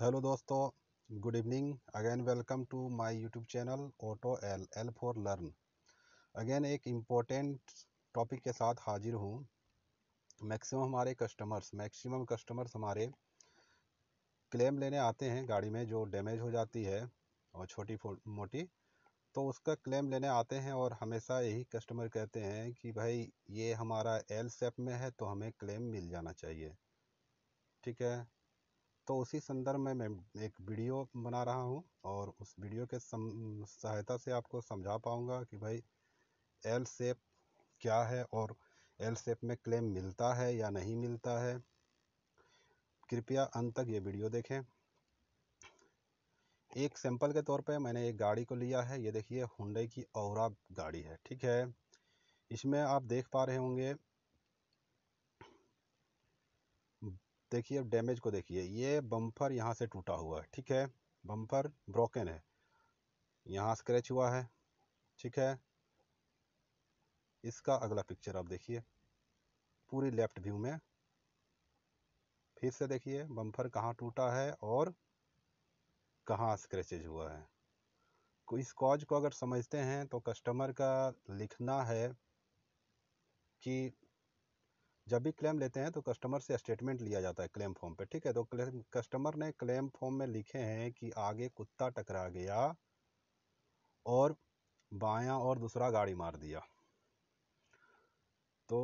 hello दोस्तों good evening again welcome to my YouTube channel auto L L for learn again एक important topic के साथ हाजिर हूँ मैक्सिमम हमारे कस्टमर्स मैक्सिमम कस्टमर्स हमारे क्लेम लेने आते हैं गाड़ी में जो डैमेज हो जाती है और छोटी मोटी तो उसका क्लेम लेने आते हैं और हमेशा यही कस्टमर कहते हैं कि भाई ये हमारा एल सेप में है तो हमें क्लेम मिल जाना चाहिए ठीक है तो उसी संदर्भ में मैं एक वीडियो बना रहा हूँ और उस वीडियो के सम, सहायता से आपको समझा पाऊँगा कि भाई एल सेप क्या है और एल सेप में क्लेम मिलता है या नहीं मिलता है कृपया अंत तक ये वीडियो देखें एक सैंपल के तौर पे मैंने एक गाड़ी को लिया है ये देखिए हुंडई की और गाड़ी है ठीक है इसमें आप देख पा रहे होंगे देखिए अब डैमेज को देखिए ये बम्पर यहाँ से टूटा हुआ है ठीक है बम्पर ब्रोकन है यहाँ स्क्रैच हुआ है ठीक है इसका अगला पिक्चर आप देखिए पूरी लेफ्ट व्यू में फिर से देखिए बम्पर कहाँ टूटा है और कहाँ स्क्रैचेज हुआ है इस कॉज को अगर समझते हैं तो कस्टमर का लिखना है कि जब भी क्लेम लेते हैं तो कस्टमर से स्टेटमेंट लिया जाता है क्लेम फॉर्म पे ठीक है तो कस्टमर ने क्लेम फॉर्म में लिखे हैं कि आगे कुत्ता टकरा गया और बायां और दूसरा गाड़ी मार दिया तो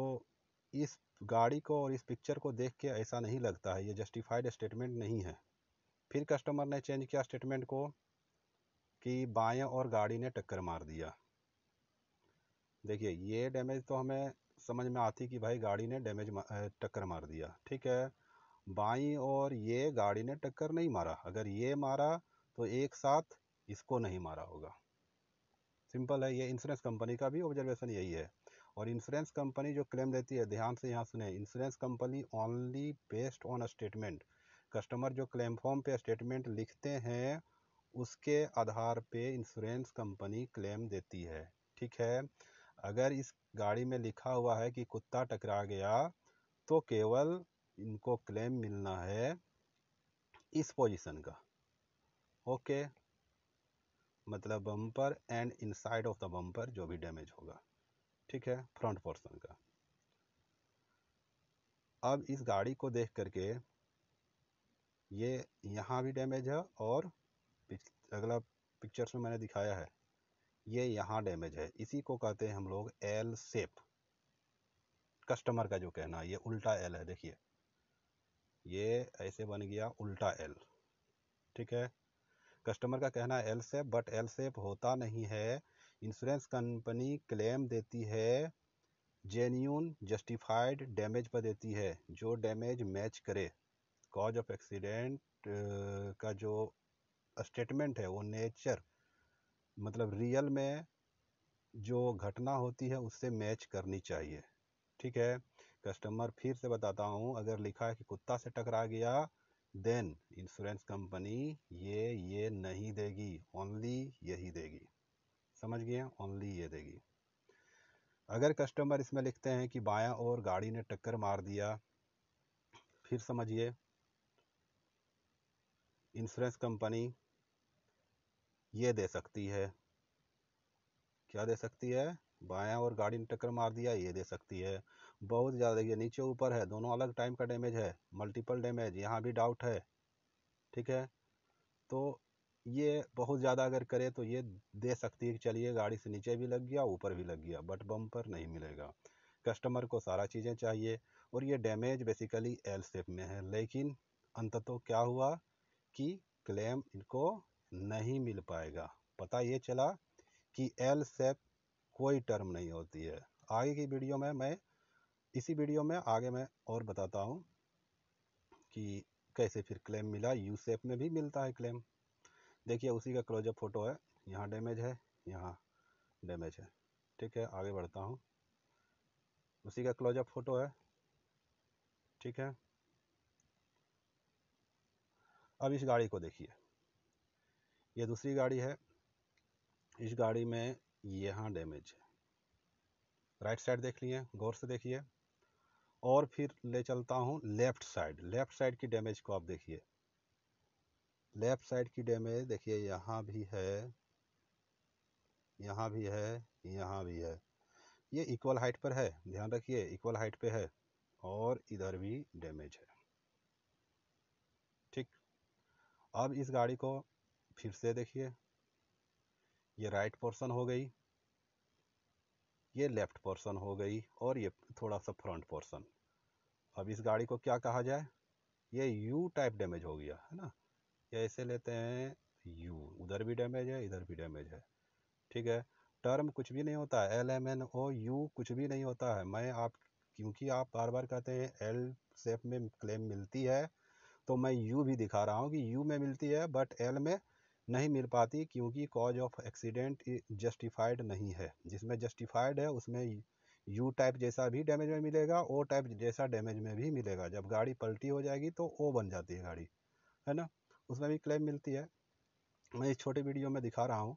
इस गाड़ी को और इस पिक्चर को देख के ऐसा नहीं लगता है ये जस्टिफाइड स्टेटमेंट नहीं है फिर कस्टमर ने चेंज किया स्टेटमेंट को कि बाएँ और गाड़ी ने टक्कर मार दिया देखिए ये डैमेज तो हमें समझ में आती कि भाई गाड़ी ने डैमेज टक्कर मार दिया ठीक है बाई और ये गाड़ी ने टक्कर नहीं मारा अगर ये मारा तो एक साथ इसको नहीं मारा होगा सिंपल है ये इंश्योरेंस कंपनी का भी ऑब्जर्वेशन यही है और इंश्योरेंस कंपनी जो क्लेम देती है ध्यान से यहाँ सुने insurance company only based on statement customer जो क्लेम फॉर्म पे स्टेटमेंट लिखते हैं उसके आधार पे इंश्योरेंस कंपनी क्लेम देती है ठीक है अगर इस गाड़ी में लिखा हुआ है कि कुत्ता टकरा गया तो केवल इनको क्लेम मिलना है इस पोजीशन का ओके मतलब bumper and inside of the bumper जो भी डैमेज होगा ठीक है फ्रंट पोर्शन का अब इस गाड़ी को देख करके ये यहाँ भी डैमेज है और अगला पिक्चर्स में मैंने दिखाया है ये यहाँ डैमेज है इसी को कहते हैं हम लोग एल सेप कस्टमर का जो कहना है ये उल्टा एल है देखिए ये ऐसे बन गया उल्टा एल ठीक है कस्टमर का कहना है L shape but L shape होता नहीं है इंश्योरेंस कंपनी क्लेम देती है जेन्यून जस्टिफाइड डैमेज पर देती है जो डैमेज मैच करे कॉज ऑफ एक्सीडेंट का जो स्टेटमेंट है वो नेचर मतलब रियल में जो घटना होती है उससे मैच करनी चाहिए ठीक है कस्टमर फिर से बताता हूँ अगर लिखा है कि कुत्ता से टकरा गया देन इंश्योरेंस कंपनी ये ये नहीं देगी ओनली यही देगी समझ गए ओनली ये देगी अगर कस्टमर इसमें लिखते हैं कि बायां और गाड़ी ने टक्कर मार दिया फिर समझिए इंश्योरेंस कंपनी ये दे सकती है क्या दे सकती है बायां और गाड़ी ने टक्कर मार दिया ये दे सकती है बहुत ज़्यादा ये नीचे ऊपर है दोनों अलग टाइम का डैमेज है मल्टीपल डैमेज यहाँ भी डाउट है ठीक है तो ये बहुत ज़्यादा अगर करे तो ये दे सकती है कि चलिए गाड़ी से नीचे भी लग गया ऊपर भी लग गया बट बम पर नहीं मिलेगा कस्टमर को सारा चीज़ें चाहिए और ये डैमेज बेसिकली एल शेप में है लेकिन अंततः क्या हुआ कि क्लेम इनको नहीं मिल पाएगा पता ये चला कि एल सेप कोई टर्म नहीं होती है आगे की वीडियो में मैं इसी वीडियो में आगे मैं और बताता हूँ कि कैसे फिर क्लेम मिला यू सेप में भी मिलता है क्लेम देखिए उसी का क्लोजअप फ़ोटो है यहाँ डैमेज है यहाँ डैमेज है ठीक है आगे बढ़ता हूँ उसी का क्लोजअप फ़ोटो है ठीक है अब इस गाड़ी को देखिए ये दूसरी गाड़ी है इस गाड़ी में यहाँ डैमेज है राइट साइड देख लिए गौर से देखिए और फिर ले चलता हूँ लेफ्ट साइड लेफ्ट साइड की डैमेज को आप देखिए लेफ्ट साइड की डैमेज देखिए यहाँ भी है यहाँ भी है यहाँ भी है ये इक्वल हाइट पर है ध्यान रखिए इक्वल हाइट पे है और इधर भी डैमेज है ठीक अब इस गाड़ी को फिर से देखिए ये राइट पोर्शन हो गई ये लेफ्ट पोर्शन हो गई और ये थोड़ा सा फ्रंट पोर्शन अब इस गाड़ी को क्या कहा जाए ये यू टाइप डैमेज हो गया है ना ये ऐसे लेते हैं यू उधर भी डैमेज है इधर भी डैमेज है ठीक है टर्म कुछ भी नहीं होता L M N O U कुछ भी नहीं होता है मैं आप क्योंकि आप बार बार कहते हैं एल सेफ में क्लेम मिलती है तो मैं यू भी दिखा रहा हूँ कि यू में मिलती है बट एल में नहीं मिल पाती क्योंकि कॉज ऑफ एक्सीडेंट जस्टिफाइड नहीं है जिसमें जस्टिफाइड है उसमें यू टाइप जैसा भी डैमेज में मिलेगा ओ टाइप जैसा डैमेज में भी मिलेगा जब गाड़ी पलटी हो जाएगी तो ओ बन जाती है गाड़ी है ना उसमें भी क्लेम मिलती है मैं इस छोटे वीडियो में दिखा रहा हूँ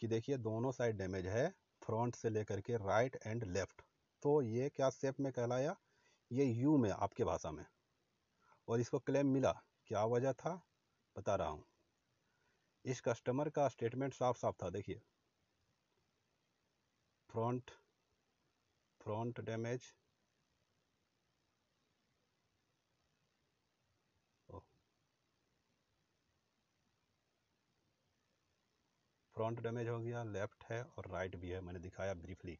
कि देखिए दोनों साइड डैमेज है फ्रंट से लेकर के राइट एंड लेफ्ट तो ये क्या सेप में कहलाया ये यू में आपके भाषा में और इसको क्लेम मिला क्या वजह था बता रहा हूँ इस कस्टमर का स्टेटमेंट साफ साफ था देखिए front front damage front damage हो गया लेफ्ट है और राइट भी है मैंने दिखाया ब्रीफली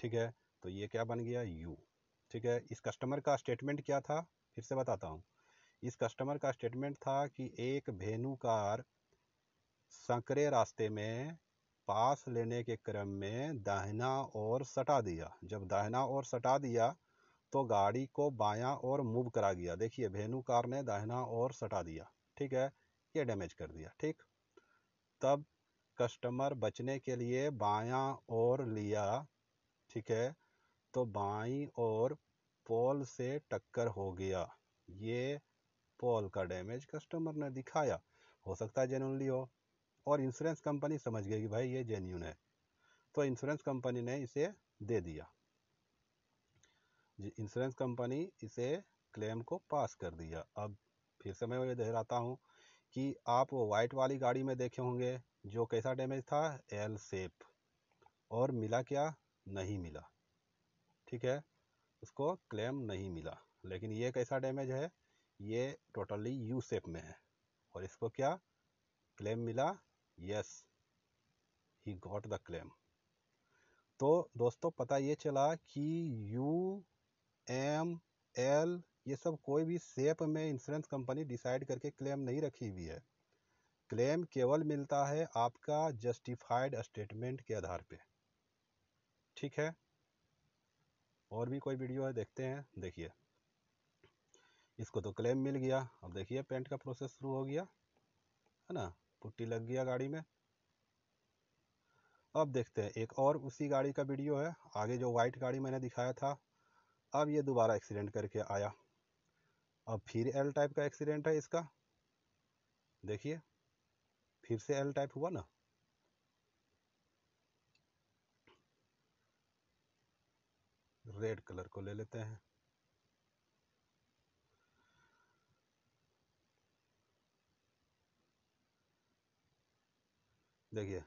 ठीक है तो ये क्या बन गया यू ठीक है इस कस्टमर का स्टेटमेंट क्या था फिर से बताता हूँ इस कस्टमर का स्टेटमेंट था कि एक भेनू कार संकरे रास्ते में पास लेने के क्रम में दाहिना और सटा दिया जब दाहिना और सटा दिया तो गाड़ी को बायां और मूव करा गया देखिए वेनु कार ने दाहिना और सटा दिया ठीक है ये डैमेज कर दिया ठीक तब कस्टमर बचने के लिए बायां और लिया ठीक है तो बाई और पोल से टक्कर हो गया ये पोल का डैमेज कस्टमर ने दिखाया हो सकता है जेनुअनली हो और इंश्योरेंस कंपनी समझ गई कि भाई ये जेन्यून है तो इंश्योरेंस कंपनी ने इसे दे दिया इंश्योरेंस कंपनी इसे क्लेम को पास कर दिया अब फिर से मैं ये दोहराता हूँ कि आप वो वाइट वाली गाड़ी में देखे होंगे जो कैसा डैमेज था एल सेप और मिला क्या नहीं मिला ठीक है उसको क्लेम नहीं मिला लेकिन ये कैसा डैमेज है ये टोटली यू सेप में है और इसको क्या क्लेम मिला yes he got the claim तो दोस्तों पता ये चला कि यू एम एल ये सब कोई भी सेप में इंश्योरेंस कंपनी डिसाइड करके क्लेम नहीं रखी हुई है क्लेम केवल मिलता है आपका जस्टिफाइड स्टेटमेंट के आधार पे ठीक है और भी कोई वीडियो है देखते हैं देखिए इसको तो क्लेम मिल गया अब देखिए पेंट का प्रोसेस शुरू हो गया है ना पुट्टी लग गया गाड़ी में अब देखते हैं एक और उसी गाड़ी का वीडियो है आगे जो वाइट गाड़ी मैंने दिखाया था अब ये दोबारा एक्सीडेंट करके आया अब फिर एल टाइप का एक्सीडेंट है इसका देखिए फिर से एल टाइप हुआ ना रेड कलर को ले लेते हैं देखिए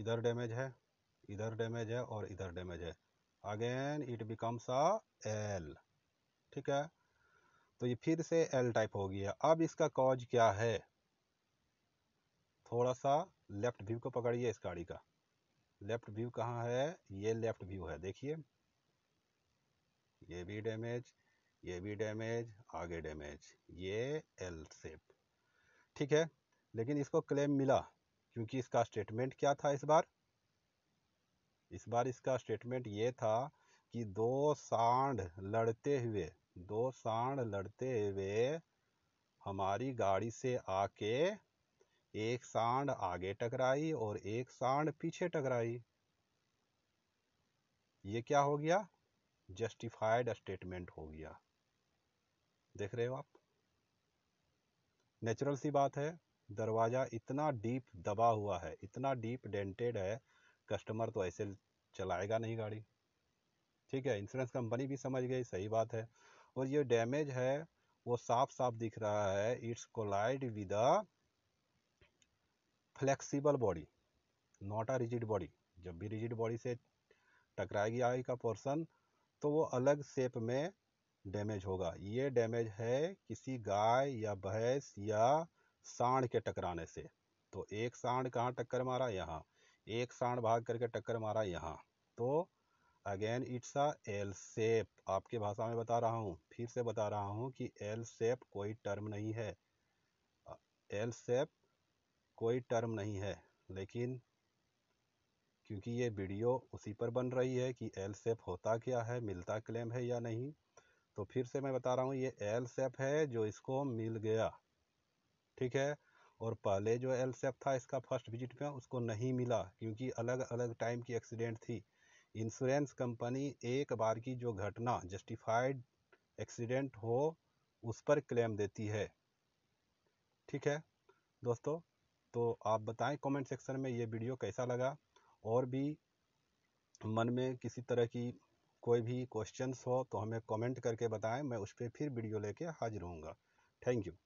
इधर डैमेज है इधर डैमेज है और इधर डैमेज है again it becomes a L ठीक है तो ये फिर से एल टाइप हो गया अब इसका कॉज क्या है थोड़ा सा लेफ्ट व्यू को पकड़िए इस गाड़ी का लेफ्ट व्यू कहाँ है ये लेफ्ट व्यू है देखिए ये भी डैमेज ये भी डैमेज आगे डैमेज ये एल सेप ठीक है लेकिन इसको क्लेम मिला क्योंकि इसका स्टेटमेंट क्या था इस बार इस बार इसका स्टेटमेंट ये था कि दो सांड लड़ते हुए दो सांड लड़ते हुए हमारी गाड़ी से आके एक सांड आगे टकराई और एक सांड पीछे टकराई ये क्या हो गया जस्टिफाइड स्टेटमेंट हो गया देख रहे हो आप नेचुरल सी बात है दरवाज़ा इतना डीप दबा हुआ है इतना डीप डेंटेड है कस्टमर तो ऐसे चलाएगा नहीं गाड़ी ठीक है इंश्योरेंस कंपनी भी समझ गई सही बात है और ये डैमेज है वो साफ साफ दिख रहा है it's collide with a flexible body not a rigid body जब भी रिजिड बॉडी से टकराएगी आई का पोर्सन तो वो अलग शेप में डैमेज होगा ये डैमेज है किसी गाय या भैंस या सांड के टकराने से तो एक सांड कहाँ टक्कर मारा यहाँ एक सांड भाग करके टक्कर मारा यहाँ तो again it's a L shape आपके भाषा में बता रहा हूँ फिर से बता रहा हूँ कि एल सेप कोई टर्म नहीं है एल सेप कोई टर्म नहीं है लेकिन क्योंकि ये वीडियो उसी पर बन रही है कि एल सेप होता क्या है मिलता क्लेम है या नहीं तो फिर से मैं बता रहा हूँ ये एल सेप है जो इसको मिल गया ठीक है और पहले जो एल सेफ e था इसका फर्स्ट विजिट में उसको नहीं मिला क्योंकि अलग अलग टाइम की एक्सीडेंट थी इंश्योरेंस कंपनी एक बार की जो घटना जस्टिफाइड एक्सीडेंट हो उस पर क्लेम देती है ठीक है दोस्तों तो आप बताएं कमेंट सेक्शन में ये वीडियो कैसा लगा और भी मन में किसी तरह की कोई भी क्वेश्चंस हो तो हमें कमेंट करके बताएं मैं उस पर फिर वीडियो लेके हाजिर होऊंगा थैंक यू